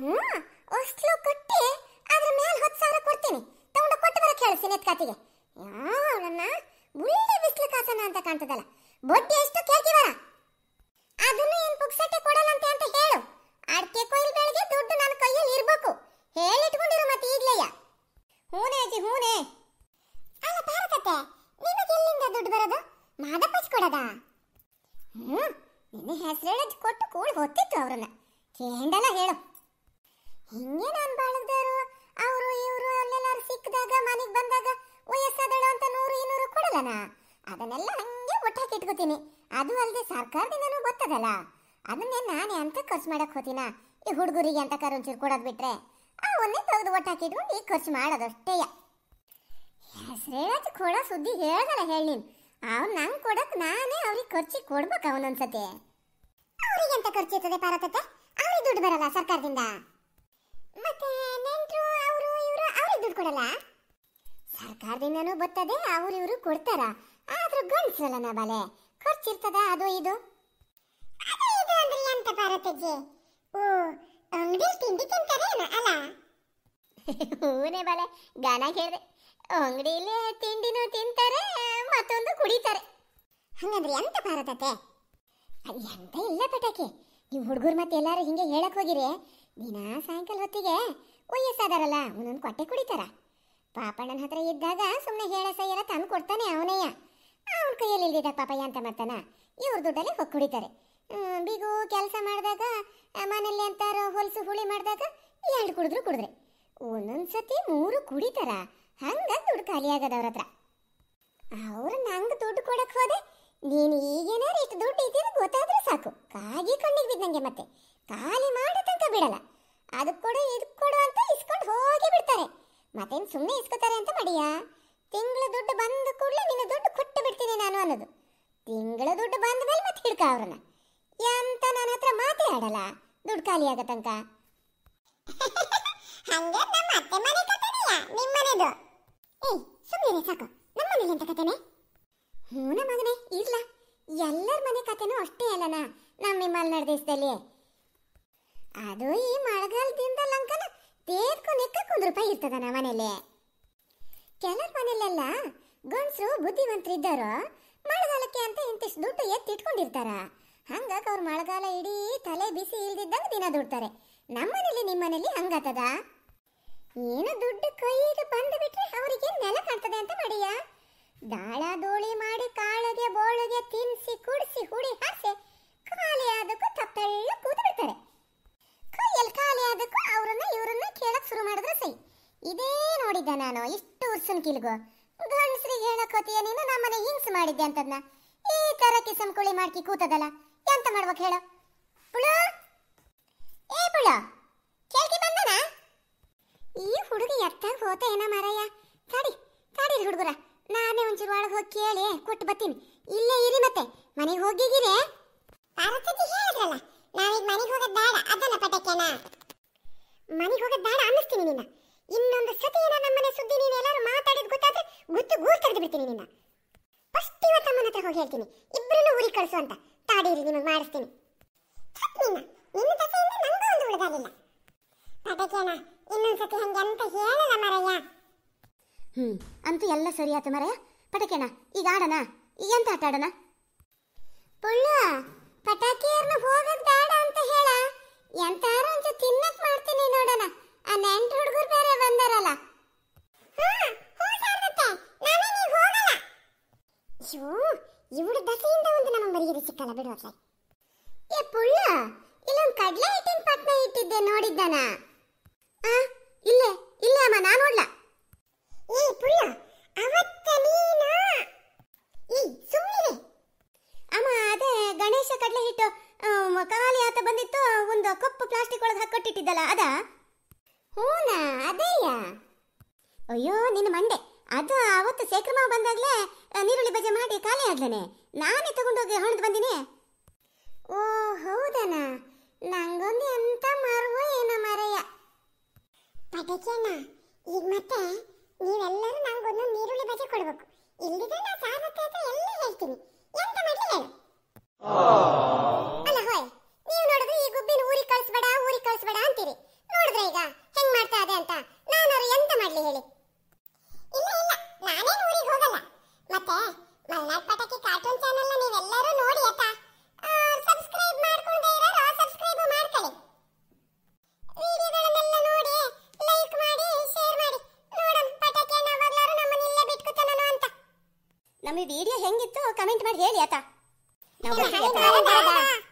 ಹ್ಮ್ ಅಷ್ಟು ಕಟ್ಟಿ ಅದ್ರ ಮೇಲೆ ಹತ್ತು ಸಾವಿರ ಕೊಡ್ತೀನಿ ತಗೊಂಡು ಕೊಟ್ಟು ಬರಕ್ಕೆ ಹೇಳು ಸಿನೇತ್ ಕಾತಿಗೆ ಅವಳನ್ನ ಮುಳ್ಳೆ ಬಿಸ್ಲು ಕಾಸನ ಅಂತ ಕಾಣ್ತದಲ್ಲ ಬೊಟ್ಟಿ ಎಷ್ಟು ಬರ ಅದನ್ನ ಏನು ಪುಕ್ಸಟ್ಟೆ ಕೊಡಲ್ಲಂತೆ ಅಂತ ಹೇಳು ಅಡಿಕೆ ಕೊಯ್ಲು ಬೆಳಗ್ಗೆ ದುಡ್ಡು ನನ್ನ ಕೈಯಲ್ಲಿ ಇರಬೇಕು ಹೇಳಿಟ್ಕೊಂಡಿರು ಮತ್ತೆ ಈಗಲೇಯ ಹೂನೇ ಅಜ್ಜಿ ಹೂನೇ ಅಲ್ಲ ಭಾರತತೆ ನಿಮಗೆ ಎಲ್ಲಿಂದ ದುಡ್ಡು ಬರೋದು ಮಾದಪ್ಪಜ್ ಕೊಡದ ಹ್ಞೂ ನಿನ್ನ ಹೆಸರು ಕೊಟ್ಟು ಕೂಳು ಹೊತ್ತಿತ್ತು ಅವ್ರನ್ನ ಕೇಂಡಲ ಹೇಳು ಹಿಂಗೆ ನಾನು ಬಾಳದ್ರು ಅವರು ಇವರು ಅಲ್ಲೆಲ್ಲಾರು ಸಿಕ್ಕಿದಾಗ ಮನೆಗೆ ಬಂದಾಗ ವಯಸ್ಸಾದಳು ಅಂತ ನೂರು ಇನ್ನೂರು ಕೊಡಲನ ಅದನ್ನೆಲ್ಲ ಹಂಗೆ ಒಟ್ಟಾಕಿ ಇಟ್ಕೋತೀನಿ ಅದು ಅಲ್ಲದೆ ಸರ್ಕಾರದಿಂದನೂ ಗೊತ್ತದಲ್ಲ ಅದನ್ನೇ ನಾನೇ ಅಂತ ಖರ್ಚು ಮಾಡಕ್ಕೆ ಹೋತೀನ ಈ ಹುಡುಗರಿಗೆ ಅಂತ ಕರೊಂಚೂರು ಕೊಡೋದು ಬಿಟ್ರೆ ಆ ಒಂದೇ ತೆಗೆದು ಇಟ್ಕೊಂಡು ಈಗ ಖರ್ಚು ಮಾಡೋದಷ್ಟೇಯ ಶ್ರೇಯಸ್ ಕೊಡೋ ಸುದ್ದಿ ಹೇಳ್ದಲ್ಲ ಹೇಳಿನ ಅವ್ನು ನಂಗೆ ಕೊಡಕ್ಕೆ ನಾನೇ ಅವ್ರಿಗೆ ಖರ್ಚಿ ಕೊಡ್ಬೇಕು ಅವನೊಂದ್ಸತಿ ಅವ್ರಿಗೆ ಅಂತ ಖರ್ಚು ಇರ್ತದೆ ಪಾರತತೆ ಅವ್ರಿಗೆ ದುಡ್ಡು ಬರಲ್ಲ ಸರ್ಕಾರದಿಂದ ಮತ್ತೆ ನೆಂಟರು ಅವರು ಇವರು ಅವ್ರಿಗೆ ದುಡ್ಡು ಕೊಡಲ್ಲ ಸರ್ಕಾರದಿಂದನೂ ಬರ್ತದೆ ಅವ್ರು ಇವರು ಕೊಡ್ತಾರ ಆದ್ರೂ ಗಂಡ್ಸಲ್ಲ ನಾ ಬಲೆ ಖರ್ಚಿರ್ತದ ಅದು ಇದು ಅದು ಇದು ಅಂದ್ರೆ ಎಂತ ಭಾರತಜ್ಜಿ ಓ ಅಂಗಡಿ ತಿಂಡಿ ತಿಂತಾರೇನು ಅಲ್ಲ ಹೂನೇ ಬಲೆ ಗಾನ ಕೇಳಿದೆ ಅಂಗಡಿಯಲ್ಲಿ ತಿಂಡಿನೂ ತಿಂತಾರೆ ಮತ್ತೊಂದು ಕುಡಿತಾರೆ ಹಂಗಂದ್ರೆ ಎಂತ ಭಾರತತೆ ಎಂತ ಇಲ್ಲ ಪಟಾಕಿ ನೀವು ಹುಡುಗರು ಮತ್ತೆ ಎಲ್ಲರೂ ಹಿಂಗೆ ಹೇಳಕ್ ಹೋಗಿರಿ ದಿನಾ ಸಾಯಂಕಾಲ ಹೊತ್ತಿಗೆ ವಯಸ್ಸಾದಾರಲ್ಲ ಒಂದೊಂದು ಕೊಟ್ಟೆ ಕುಡಿತಾರ ಪಾಪಣ್ಣನ ಹತ್ರ ಇದ್ದಾಗ ಸುಮ್ಮನೆ ಹೇಳ ಸೈಯಲ್ಲ ತಂದು ಕೊಡ್ತಾನೆ ಅವನಯ್ಯ ಅವನ ಕೈಯಲ್ಲಿ ಇಲ್ದಿದ್ದ ಪಾಪಯ್ಯ ಅಂತ ಮಾಡ್ತಾನ ಇವ್ರ ದುಡ್ಡಲ್ಲಿ ಹೊಕ್ಕ ಕುಡಿತಾರೆ ಬಿಗು ಕೆಲಸ ಮಾಡಿದಾಗ ಮನೇಲಿ ಅಂತಾರೋ ಹೊಲಸು ಹುಳಿ ಮಾಡಿದಾಗ ಎರಡು ಕುಡಿದ್ರು ಕುಡಿದ್ರೆ ಒಂದೊಂದು ಸತಿ ಮೂರು ಕುಡಿತಾರ ಹಂಗ ದುಡ್ಡು ಖಾಲಿ ಆಗದ ಅವ್ರ ಹತ್ರ ಅವ್ರು ನಂಗೆ ದುಡ್ಡು ಕೊಡಕ್ಕೆ ಹೋದೆ ನೀನು ಈಗೇನಾರು ಇಷ್ಟು ದುಡ್ಡು ಇದ್ದೀನಿ ಗೊತ್ತಾದ್ರೆ ಸಾಕು ಕಾಗಿ ಕಣ್ಣಿಗೆ ಬಿದ್ದಂಗೆ ಮತ್ತೆ ಖಾಲಿ ಮಾಡೋ ತನಕ ಬಿಡಲ್ಲ ಅದು ಕೊಡು ಇದಕ್ಕೆ ಕೊಡು ಅಂತ ಇಸ್ಕೊಂಡು ಹೋಗಿ ಬಿಡ್ತಾರೆ ಮತ್ತೇನು ಸುಮ್ಮನೆ ಇಸ್ಕೋತಾರೆ ಅಂತ ಮಾಡಿಯಾ ತಿಂಗಳ ದುಡ್ಡು ಬಂದ ಕೂಡಲೇ ನಿನ್ನ ದುಡ್ಡು ಕೊಟ್ಟು ಬಿಡ್ತೀನಿ ನಾನು ಅನ್ನೋದು ತಿಂಗಳ ದುಡ್ಡು ಬಂದ ಮೇಲೆ ಮತ್ತೆ ಹಿಡ್ಕ ಅವ್ರನ್ನ ಎಂತ ನನ್ನ ಹತ್ರ ಮಾತೇ ಆಡಲ್ಲ ದುಡ್ಡು ಖಾಲಿ ಆಗತ್ತಂಕ ತನಕ ನಮ್ಮ ಮನೆ ನಿಮ್ಮ ಸುಮ್ಮನೆ ಸಾಕು ನಮ್ಮ ಹ್ಞೂ ಮಗನೇ ಇಲ್ಲ ಎಲ್ಲರ ಮನೆ ಕಥೆನೂ ಅಷ್ಟೇ ಅಲ್ಲನಾ ನಮ್ಮ ನಿಮ್ಮ ಮಲೆನಾಡು ಅದು ಈ ಮಳೆಗಾಲದಿಂದ ಲಂಕನ ತೇರ್ಕು ನೆಕ್ಕಕ್ಕೆ ಒಂದು ರೂಪಾಯಿ ಇರ್ತದ ನಮ್ಮ ಮನೇಲಿ ಕೆಲವ್ರ ಮನೇಲೆಲ್ಲ ಗಂಡಸರು ಬುದ್ಧಿವಂತರಿದ್ದಾರೋ ಮಳೆಗಾಲಕ್ಕೆ ಅಂತ ಇಂತಿಷ್ಟು ದುಡ್ಡು ಎತ್ತಿಟ್ಕೊಂಡಿರ್ತಾರ ಹಂಗಾಗಿ ಅವ್ರು ಮಳೆಗಾಲ ಇಡೀ ತಲೆ ಬಿಸಿ ಇಲ್ದಿದ್ದಾಗ ದಿನ ದುಡ್ತಾರೆ ನಿಮ್ಮ ಮನೆಯಲ್ಲಿ ಹಂಗಾತದ ಏನು ದುಡ್ಡು ಕೈಗೆ ಬಂದು ಬಿಟ್ರೆ ಅವರಿಗೆ ನೆಲ ಕಾಣ್ತದೆ ಅಂತ ಮಾಡಿಯ ದಾಳ ದೋಳಿ ಮಾಡಿ ಕಾಳಿಗೆ ಬೋಳಿಗೆ ತಿನ್ಸಿ ಕುಡಿಸಿ ಹುಡಿ ಹಾಸಿ ಖಾಲಿ ಆದಕ್ಕೂ ತಪ್ಪಳ್ಳು ಅದಕ್ಕೂ ಅವರನ್ನ ಇವರನ್ನ ಕೇಳಕ್ ಶುರು ಮಾಡಿದ್ರೆ ಸರಿ ಇದೇ ನೋಡಿದ್ದೆ ನಾನು ಇಷ್ಟು ಉರ್ಸನ್ ಕಿಲ್ಗು ಗಂಡಸ್ರಿಗೆ ಹೇಳಕ್ ಹೋತೀಯ ನೀನು ನಮ್ಮನೆ ಹಿಂಗ್ಸ್ ಮಾಡಿದ್ದೆ ಅಂತದ್ನ ಈ ತರ ಕಿಸಮ್ ಕುಳಿ ಮಾಡ್ಕಿ ಕೂತದಲ್ಲ ಎಂತ ಮಾಡ್ಬೇಕು ಹೇಳು ಪುಳು ಏ ಪುಳು ಕೇಳ್ಕಿ ಬಂದನ ಈ ಹುಡುಗ ಎತ್ತಾಗ ಹೋತ ಏನ ಮಾರಯ್ಯ ತಾಡಿ ತಾಡಿ ಹುಡುಗರ ನಾನೇ ಒಂಚೂರು ಒಳಗೆ ಹೋಗಿ ಕೇಳಿ ಕೊಟ್ಟು ಬರ್ತೀನಿ ಇಲ್ಲೇ ಇರಿ ಮತ್ತೆ ಮನೆಗೆ ಹೋಗಿಗಿರೇ ಪಾರ್ವತಿ ಹೇಳಿದ್ರಲ್ಲ ನಾವೀಗ ಮನೆಗೆ ಹೋಗೋದು ಬೇಡ ಅದಲ್ಲ ಪಟಕೇನಾ ಮನೆಗೆ ಹೋಗೋದು ಬೇಡ ಅನ್ನಿಸ್ತೀನಿ ನಿನ್ನ ಇನ್ನೊಂದು ಸತಿ ಏನ ನಮ್ಮನೆ ಸುದ್ದಿ ನೀನು ಎಲ್ಲರೂ ಮಾತಾಡಿದ್ ಗೊತ್ತಾದ್ರೆ ಗುತ್ತು ಗೂಸ್ ತೆಗೆದು ಬಿಡ್ತೀನಿ ನಿನ್ನ ಫಸ್ಟ್ ಇವತ್ತು ಅಮ್ಮನ ಹತ್ರ ಹೋಗಿ ಹೇಳ್ತೀನಿ ಇಬ್ಬರನ್ನು ಊರಿಗೆ ಕಳಿಸು ಅಂತ ತಾಡೀರಿ ನಿಮಗೆ ಮಾಡಿಸ್ತೀನಿ ನಿನ್ನ ದಸೆಯಿಂದ ನನಗೂ ಒಂದು ಉಳಿದಾಗಲಿಲ್ಲ ಅದಕ್ಕೇನ ಇನ್ನೊಂದು ಸತಿ ಹಂಗೆ ಅಂತ ಹೇಳಲ್ಲ ಮರಯ್ಯ ಹ್ಞೂ ಅಂತೂ ಎಲ್ಲ ಸರಿ ಆಯ್ತು ಮರಯ್ಯ ಪಟಕೇಣ ಈಗ ಆಡಣ ಈಗ ಅಂತ ಆಟ ಆಡೋಣ ಪುಳ್ಳ ಪಟಾಕಿಯರ್ನ ಹೋಗೋದು ಬೇಡ ಅಂತ ಹೇಳ ಎಂತಾರ ಅಂತ ತಿನ್ನಕ್ ಮಾಡ್ತೀನಿ ನೋಡೋಣ ಆ ನೆಂಟ್ ಹುಡುಗರು ಬೇರೆ ಬಂದಾರಲ್ಲ ಅಯ್ಯೋ ಇವಳು ದಸೆಯಿಂದ ಒಂದು ನಮ್ಮ ಮರ್ಯಾದೆ ಸಿಕ್ಕಲ್ಲ ಬಿಡು ಏ ಕಡಲೆ ಪಟ್ನ ಇಟ್ಟಿದ್ದೆ ನೋಡಿದ್ದಾನ ಆ ಇಲ್ಲ ಇಲ್ಲ ಅಮ್ಮ ನಾನು ಏ ಅಮ್ಮ ಅದೇ ಕಡಲೆ ಹಿಟ್ಟು ಕವಾಲಿ ಆತ ಬಂದಿತ್ತು ಒಂದು ಕಪ್ಪು ಪ್ಲಾಸ್ಟಿಕ್ ಒಳಗೆ ಹಾಕೊಟ್ಟಿಟ್ಟಿದ್ದಲ್ಲ ಅದ ಹೂನಾ ಅದೇಯ ಅಯ್ಯೋ ನಿನ್ನ ಮಂಡೆ ಅದು ಅವತ್ತು ಶೇಖರ್ಮ ಬಂದಾಗಲೇ ನೀರುಳ್ಳಿ ಬಜೆ ಮಾಡಿ ಖಾಲಿ ಆದ್ಲೇನೆ ನಾನೇ ತಗೊಂಡೋಗಿ ಹೊಣೆದು ಬಂದಿನಿ ಓ ಹೌದನ ನಂಗೊಂದು ಎಂತ ಮಾರುವ ಏನೋ ಮಾರಯ್ಯ ಪಟಕೇನ ಈಗ ಮತ್ತೆ ನೀವೆಲ್ಲರೂ ನಂಗೊಂದು ನೀರುಳ್ಳಿ ಬಜೆ ಕೊಡ್ಬೇಕು ಇಲ್ಲಿದ್ರೆ ನಾ ಸಾರ್ ಅಂತ ಎಲ್ಲ ಹೇಳ್ತೀನಿ ಎಂತ ಮಾಡ್ಲಿ ಹೇಳು ಅಲ್ಲ ಹೋಯ್ ನೀವು ನೋಡಿದ್ರೆ ಈ ಗುಬ್ಬಿನ ಊರಿಗೆ ಕಳಿಸ್ಬೇಡ ಊರಿಗೆ ಕಳಿಸ್ಬೇಡ ಅಂತೀರಿ ನೋಡಿದ್ರೆ ಈಗ ಹೆಂಗ್ ಮಾಡ್ತಾ ಇದೆ ಅಂತ ನಾನು ಅವ್ರು ಎಂತ ಮಾಡ್ಲಿ ಹೇಳಿ ಇಲ್ಲ ಇಲ್ಲ ನಾನೇನು ಊರಿಗೆ ಹೋಗಲ್ಲ ಮತ್ತೆ ಮಲ್ನಾಡ್ ಪಟಾಕಿ ಕಾರ್ಟೂನ್ ನೋಡಿ ಆಯ್ತಾ ಸಬ್ಸ್ಕ್ರೈಬ್ ಮಾಡಿ ಮಾಡಿ ಅಂತ ನಮ್ಮ ವಿಡಿಯೋ ಹೆಂಗಿತ್ತು ಕಮೆಂಟ್ ಮಾಡಿ ಹೇಳಿ ಆಯ್ತಾ 奶奶，奶奶。